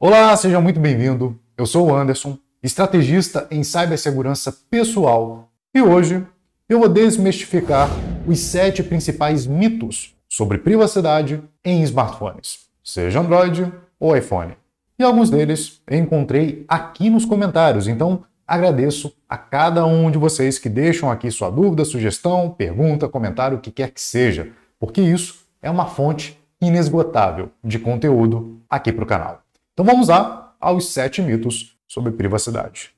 Olá, seja muito bem-vindo. Eu sou o Anderson, estrategista em cibersegurança pessoal, e hoje eu vou desmistificar os sete principais mitos sobre privacidade em smartphones, seja Android ou iPhone. E alguns deles eu encontrei aqui nos comentários, então agradeço a cada um de vocês que deixam aqui sua dúvida, sugestão, pergunta, comentário, o que quer que seja, porque isso é uma fonte inesgotável de conteúdo aqui para o canal. Então vamos lá aos sete mitos sobre privacidade.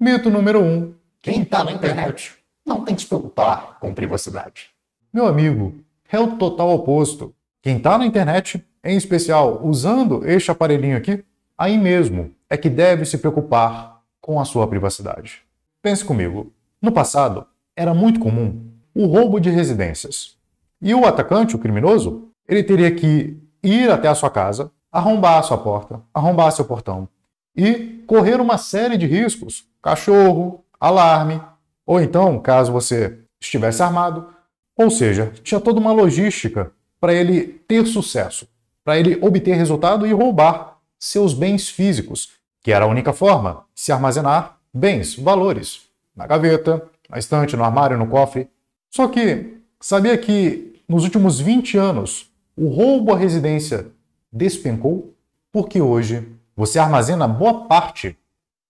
Mito número um: quem está na internet não tem que se preocupar com privacidade. Meu amigo, é o total oposto. Quem está na internet, em especial usando este aparelhinho aqui, aí mesmo é que deve se preocupar com a sua privacidade. Pense comigo. No passado, era muito comum o roubo de residências. E o atacante, o criminoso, ele teria que ir até a sua casa, arrombar a sua porta, arrombar seu portão e correr uma série de riscos: cachorro, alarme, ou então, caso você estivesse armado. Ou seja, tinha toda uma logística para ele ter sucesso, para ele obter resultado e roubar seus bens físicos, que era a única forma de se armazenar bens, valores, na gaveta, na estante, no armário, no cofre. Só que sabia que nos últimos 20 anos o roubo à residência despencou porque hoje você armazena boa parte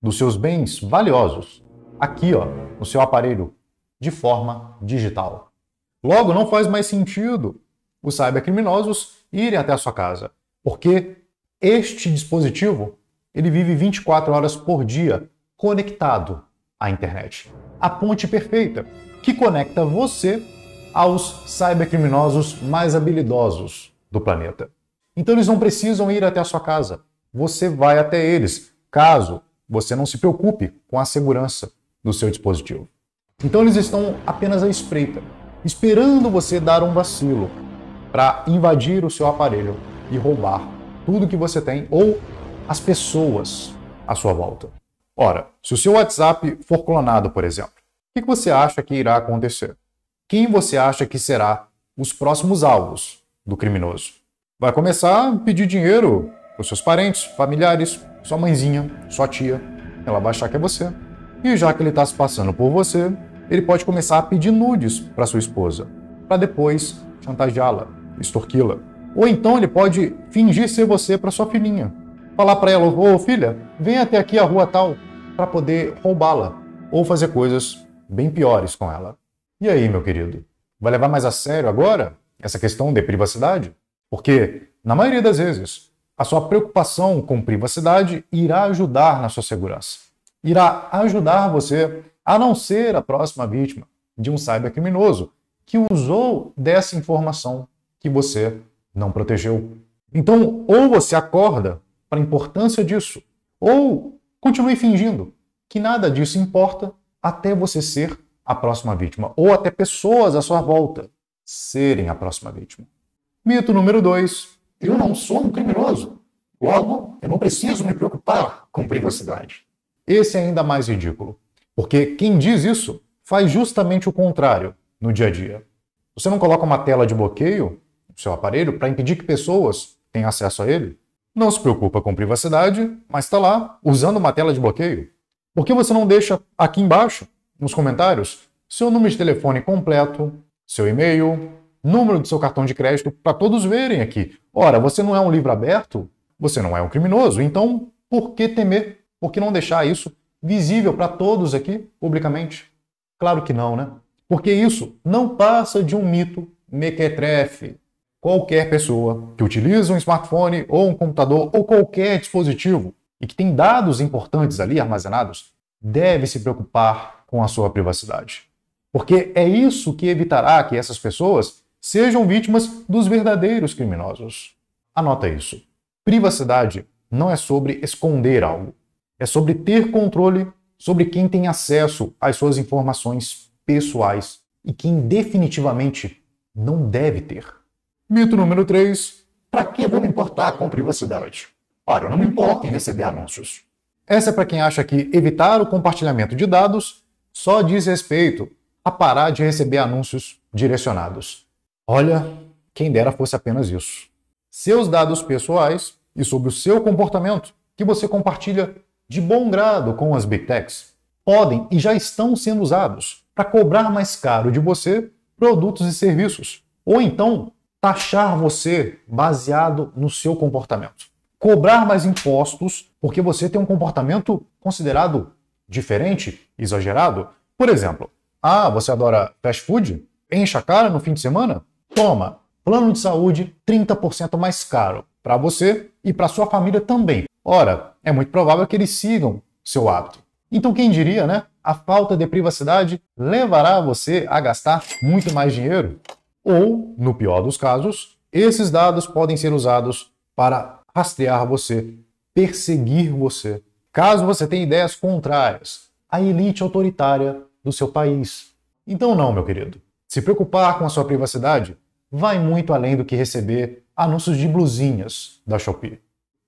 dos seus bens valiosos aqui, ó, no seu aparelho, de forma digital. Logo, não faz mais sentido os cybercriminosos irem até a sua casa, porque este dispositivo ele vive 24 horas por dia conectado à internet. A ponte perfeita que conecta você aos cybercriminosos mais habilidosos do planeta. Então eles não precisam ir até a sua casa. Você vai até eles, caso você não se preocupe com a segurança do seu dispositivo. Então eles estão apenas à espreita, esperando você dar um vacilo para invadir o seu aparelho e roubar tudo que você tem ou as pessoas à sua volta. Ora, se o seu WhatsApp for clonado, por exemplo, o que você acha que irá acontecer? Quem você acha que será os próximos alvos do criminoso? Vai começar a pedir dinheiro para seus parentes, familiares, sua mãezinha, sua tia. Ela vai achar que é você. E já que ele está se passando por você, ele pode começar a pedir nudes para sua esposa, para depois chantageá-la, extorquí-la. Ou então ele pode fingir ser você para sua filhinha. Falar para ela: "Ô, oh, filha, vem até aqui a rua tal" para poder roubá-la ou fazer coisas bem piores com ela. E aí, meu querido? Vai levar mais a sério agora essa questão de privacidade? Porque, na maioria das vezes, a sua preocupação com privacidade irá ajudar na sua segurança. Irá ajudar você a não ser a próxima vítima de um cybercriminoso que usou dessa informação que você não protegeu. Então, ou você acorda para a importância disso, ou continue fingindo que nada disso importa até você ser a próxima vítima, ou até pessoas à sua volta serem a próxima vítima. Mito número dois: eu não sou um criminoso. Logo, eu não preciso me preocupar com privacidade. Esse é ainda mais ridículo, porque quem diz isso faz justamente o contrário no dia a dia. Você não coloca uma tela de bloqueio no seu aparelho para impedir que pessoas tenham acesso a ele? Não se preocupa com privacidade, mas está lá usando uma tela de bloqueio. Por que você não deixa aqui embaixo, nos comentários, seu número de telefone completo, seu e-mail, número do seu cartão de crédito para todos verem aqui. Ora, você não é um livro aberto, você não é um criminoso, então por que temer? Por que não deixar isso visível para todos aqui publicamente? Claro que não, né? Porque isso não passa de um mito mequetrefe. Qualquer pessoa que utiliza um smartphone ou um computador ou qualquer dispositivo e que tem dados importantes ali armazenados deve se preocupar com a sua privacidade. Porque é isso que evitará que essas pessoas sejam vítimas dos verdadeiros criminosos. Anota isso. Privacidade não é sobre esconder algo, é sobre ter controle sobre quem tem acesso às suas informações pessoais e quem definitivamente não deve ter. Mito número 3. Para que vou me importar com privacidade? Ora, eu não me importo em receber anúncios. Essa é para quem acha que evitar o compartilhamento de dados só diz respeito a parar de receber anúncios direcionados. Olha, quem dera fosse apenas isso. Seus dados pessoais e sobre o seu comportamento que você compartilha de bom grado com as Big Techs podem e já estão sendo usados para cobrar mais caro de você produtos e serviços, ou então taxar você baseado no seu comportamento. Cobrar mais impostos porque você tem um comportamento considerado diferente, exagerado. Por exemplo, ah, você adora fast food? Encha a cara no fim de semana? Toma, plano de saúde 30% mais caro para você e para sua família também. Ora, é muito provável que eles sigam seu hábito. Então quem diria, né? A falta de privacidade levará você a gastar muito mais dinheiro. Ou, no pior dos casos, esses dados podem ser usados para rastrear você, perseguir você. Caso você tenha ideias contrárias à elite autoritária do seu país. Então não, meu querido. Se preocupar com a sua privacidade vai muito além do que receber anúncios de blusinhas da Shopee.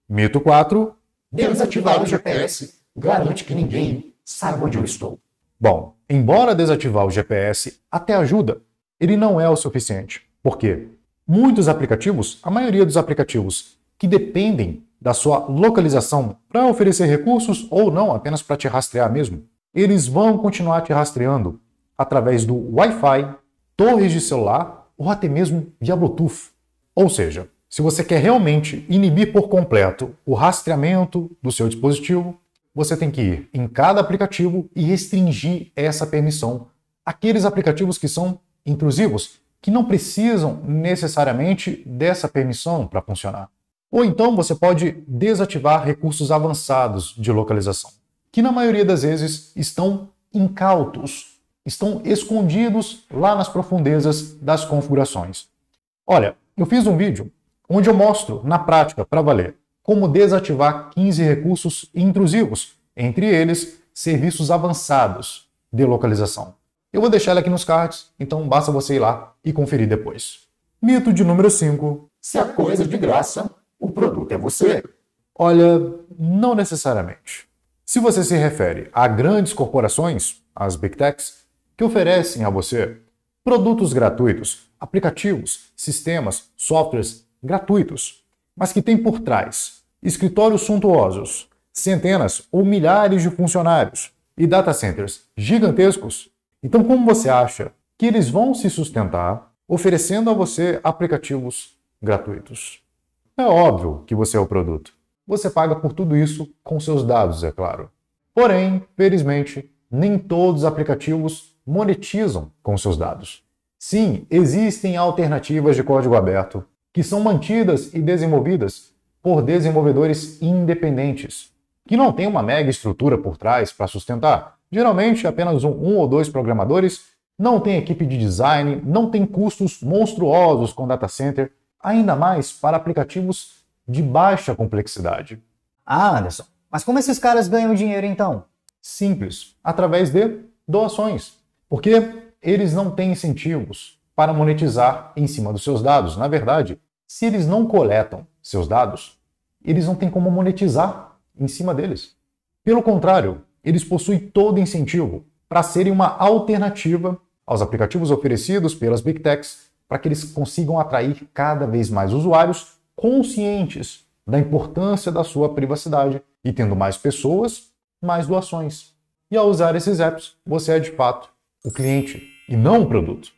Mito 4. Desativar o GPS garante que ninguém saiba onde eu estou. Bom, embora desativar o GPS até ajuda, ele não é o suficiente. Por quê? Muitos aplicativos, a maioria dos aplicativos que dependem da sua localização para oferecer recursos ou não, apenas para te rastrear mesmo, eles vão continuar te rastreando através do Wi-Fi, torres de celular ou até mesmo via Bluetooth. Ou seja, se você quer realmente inibir por completo o rastreamento do seu dispositivo, você tem que ir em cada aplicativo e restringir essa permissão. Aqueles aplicativos que são intrusivos, que não precisam necessariamente dessa permissão para funcionar. Ou então você pode desativar recursos avançados de localização, que na maioria das vezes estão incautos estão escondidos lá nas profundezas das configurações. Olha, eu fiz um vídeo onde eu mostro, na prática, para valer, como desativar 15 recursos intrusivos, entre eles serviços avançados de localização. Eu vou deixar ele aqui nos cards, então basta você ir lá e conferir depois. Mito de número 5. Se a coisa é de graça, o produto é você. Olha, não necessariamente. Se você se refere a grandes corporações, as Big Techs, que oferecem a você produtos gratuitos, aplicativos, sistemas, softwares gratuitos, mas que têm por trás escritórios suntuosos, centenas ou milhares de funcionários e data centers gigantescos. Então, como você acha que eles vão se sustentar oferecendo a você aplicativos gratuitos? É óbvio que você é o produto. Você paga por tudo isso com seus dados, é claro. Porém, felizmente, nem todos os aplicativos monetizam com seus dados. Sim, existem alternativas de código aberto que são mantidas e desenvolvidas por desenvolvedores independentes, que não têm uma mega estrutura por trás para sustentar. Geralmente, apenas um, um, ou dois programadores, não tem equipe de design, não tem custos monstruosos com data center, ainda mais para aplicativos de baixa complexidade. Ah, Anderson, mas como esses caras ganham dinheiro então? Simples, através de doações. Porque eles não têm incentivos para monetizar em cima dos seus dados. Na verdade, se eles não coletam seus dados, eles não têm como monetizar em cima deles. Pelo contrário, eles possuem todo incentivo para serem uma alternativa aos aplicativos oferecidos pelas Big Techs para que eles consigam atrair cada vez mais usuários conscientes da importância da sua privacidade e tendo mais pessoas, mais doações. E ao usar esses apps, você é de fato o cliente e não o produto.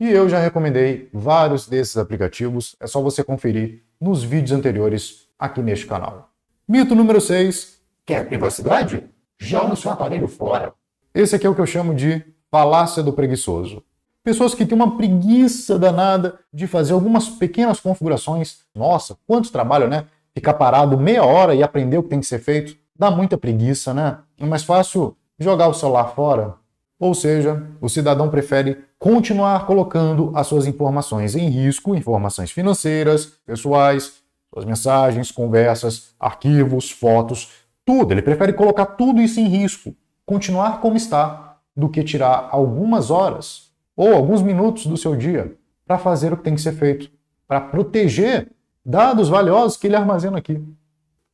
E eu já recomendei vários desses aplicativos, é só você conferir nos vídeos anteriores aqui neste canal. Mito número 6. Quer privacidade? Joga o seu aparelho fora. Esse aqui é o que eu chamo de falácia do preguiçoso. Pessoas que têm uma preguiça danada de fazer algumas pequenas configurações. Nossa, quanto trabalho, né? Ficar parado meia hora e aprender o que tem que ser feito. Dá muita preguiça, né? É mais fácil jogar o celular fora, ou seja, o cidadão prefere continuar colocando as suas informações em risco, informações financeiras, pessoais, suas mensagens, conversas, arquivos, fotos, tudo. Ele prefere colocar tudo isso em risco, continuar como está, do que tirar algumas horas ou alguns minutos do seu dia para fazer o que tem que ser feito, para proteger dados valiosos que ele armazena aqui.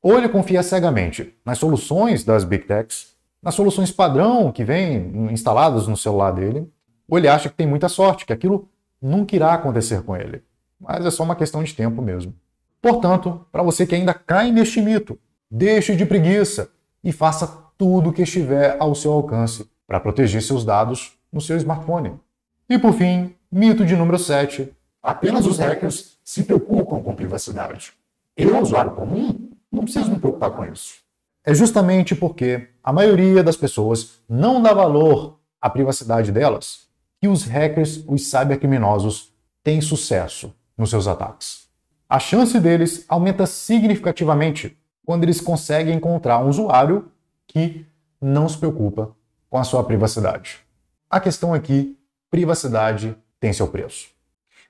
Ou ele confia cegamente nas soluções das big techs, nas soluções padrão que vêm instaladas no celular dele, ou ele acha que tem muita sorte, que aquilo nunca irá acontecer com ele. Mas é só uma questão de tempo mesmo. Portanto, para você que ainda cai neste mito, deixe de preguiça e faça tudo o que estiver ao seu alcance para proteger seus dados no seu smartphone. E por fim, mito de número 7. Apenas os hackers se preocupam com privacidade. Eu, usuário comum, não preciso me preocupar com isso é justamente porque a maioria das pessoas não dá valor à privacidade delas que os hackers, os cybercriminosos, têm sucesso nos seus ataques. A chance deles aumenta significativamente quando eles conseguem encontrar um usuário que não se preocupa com a sua privacidade. A questão aqui, é privacidade tem seu preço.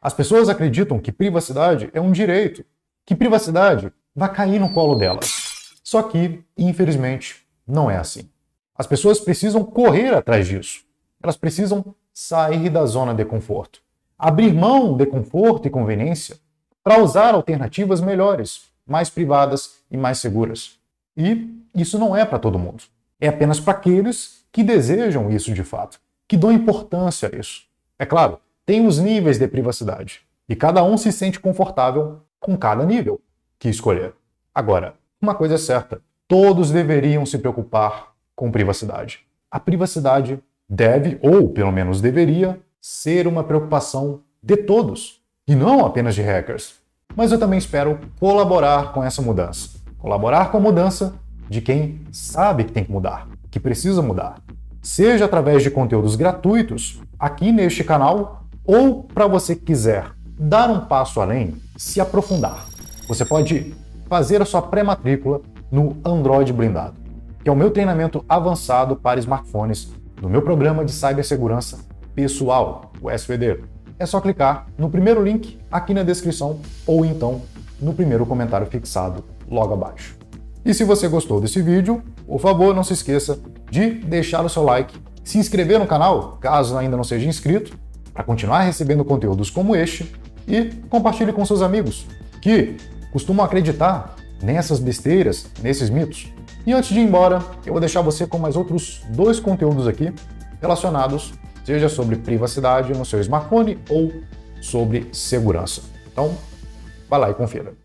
As pessoas acreditam que privacidade é um direito, que privacidade vai cair no colo delas. Só que, infelizmente, não é assim. As pessoas precisam correr atrás disso. Elas precisam sair da zona de conforto, abrir mão de conforto e conveniência para usar alternativas melhores, mais privadas e mais seguras. E isso não é para todo mundo. É apenas para aqueles que desejam isso de fato, que dão importância a isso. É claro, tem os níveis de privacidade e cada um se sente confortável com cada nível que escolher. Agora, uma coisa é certa: todos deveriam se preocupar com privacidade. A privacidade deve, ou pelo menos deveria, ser uma preocupação de todos, e não apenas de hackers. Mas eu também espero colaborar com essa mudança. Colaborar com a mudança de quem sabe que tem que mudar, que precisa mudar. Seja através de conteúdos gratuitos aqui neste canal ou para você que quiser dar um passo além, se aprofundar. Você pode fazer a sua pré-matrícula no Android Blindado, que é o meu treinamento avançado para smartphones do meu programa de cibersegurança pessoal, o SVD. É só clicar no primeiro link aqui na descrição ou então no primeiro comentário fixado logo abaixo. E se você gostou desse vídeo, por favor, não se esqueça de deixar o seu like, se inscrever no canal, caso ainda não seja inscrito, para continuar recebendo conteúdos como este e compartilhe com seus amigos, que costumam acreditar nessas besteiras, nesses mitos. E antes de ir embora, eu vou deixar você com mais outros dois conteúdos aqui relacionados, seja sobre privacidade no seu smartphone ou sobre segurança. Então, vá lá e confira.